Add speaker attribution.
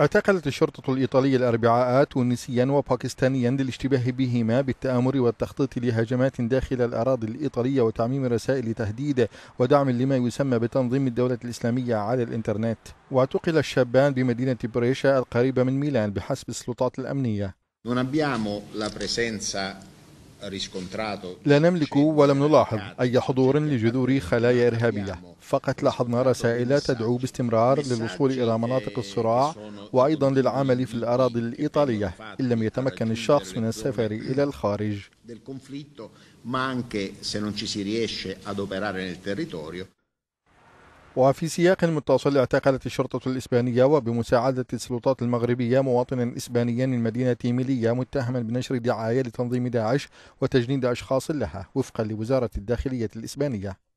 Speaker 1: اعتقلت الشرطة الإيطالية الأربعاء تونسيا وباكستانيا للاشتباه بهما بالتآمر والتخطيط لهجمات داخل الأراضي الإيطالية وتعميم رسائل تهديد ودعم لما يسمى بتنظيم الدولة الإسلامية على الإنترنت واعتقل الشابان بمدينة بريشا القريبة من ميلان بحسب السلطات الأمنية لا نملك ولم نلاحظ أي حضور لجذور خلايا إرهابية فقط لاحظنا رسائل تدعو باستمرار للوصول إلى مناطق الصراع وأيضا للعمل في الأراضي الإيطالية إن لم يتمكن الشخص من السفر إلى الخارج وفي سياق متصل اعتقلت الشرطة الإسبانية وبمساعدة السلطات المغربية مواطنا إسبانيا من مدينة ميليا متهما بنشر دعاية لتنظيم داعش وتجنيد أشخاص لها وفقا لوزارة الداخلية الإسبانية